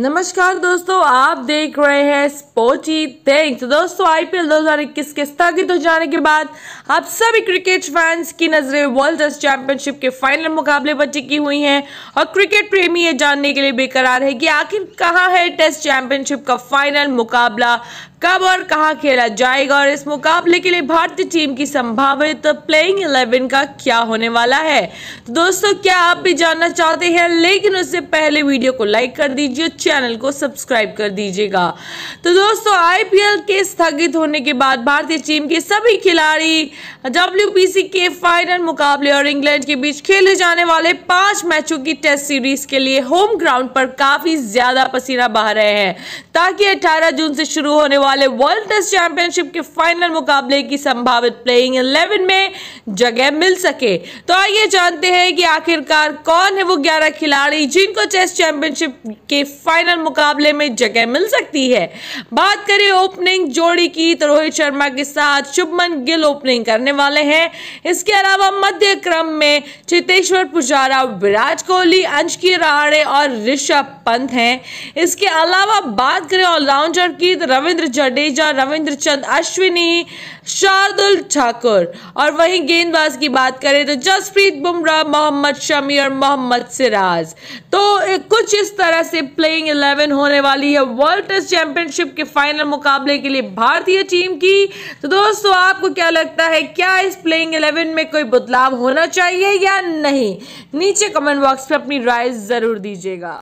नमस्कार दोस्तों आप देख रहे हैं स्पोर्टी तो थैंक्स दोस्तों आईपीएल 2021 के स्थगित हो जाने के बाद आप सभी क्रिकेट फैंस की नजरें वर्ल्ड टेस्ट चैंपियनशिप के फाइनल मुकाबले पर टिकी हुई हैं और क्रिकेट प्रेमी ये जानने के लिए बेकरार है कि आखिर कहाँ है टेस्ट चैंपियनशिप का फाइनल मुकाबला कब और कहां खेला जाएगा और इस मुकाबले के लिए भारतीय टीम की संभावित प्लेइंग इलेवन का क्या होने वाला है तो दोस्तों क्या आप भी जानना चाहते हैं लेकिन उससे पहले वीडियो को लाइक कर दीजिए चैनल को सब्सक्राइब कर दीजिएगा तो दोस्तों आईपीएल के स्थगित होने के बाद भारतीय टीम के सभी खिलाड़ी डब्ल्यू के फाइनल मुकाबले और इंग्लैंड के बीच खेले जाने वाले पांच मैचों की टेस्ट सीरीज के लिए होम ग्राउंड पर काफी ज्यादा पसीना बहा रहे हैं ताकि अठारह जून से शुरू होने वाले वाले वर्ल्ड टेस्ट चैंपियनशिप के फाइनल मुकाबले की संभावित प्लेइंग इलेवन में जगह मिल सके तो आइए जानते हैं कि आखिरकार कौन है वो ग्यारह खिलाड़ी जिनको चेस चैंपियनशिप के फाइनल मुकाबले में जगह मिल सकती है बात करें ओपनिंग जोड़ी की तो रोहित शर्मा के साथ शुभमन गिल ओपनिंग करने वाले हैं इसके अलावा मध्य क्रम में चितेश्वर पुजारा विराट कोहली अंशकी राहड़े और ऋषभ पंत हैं इसके अलावा बात करें ऑलराउंडर की तो रविंद्र जडेजा रविंद्र चंद अश्विनी शार्दुल ठाकुर और वहीं गेंदबाज की बात करें तो जसप्रीत बुमराह मोहम्मद शमी और मोहम्मद सिराज तो कुछ इस तरह से प्लेइंग इलेवन होने वाली है वर्ल्ड टेस्ट चैंपियनशिप के फाइनल मुकाबले के लिए भारतीय टीम की तो दोस्तों आपको क्या लगता है क्या इस प्लेइंग इलेवन में कोई बदलाव होना चाहिए या नहीं नीचे कमेंट बॉक्स पर अपनी राय जरूर दीजिएगा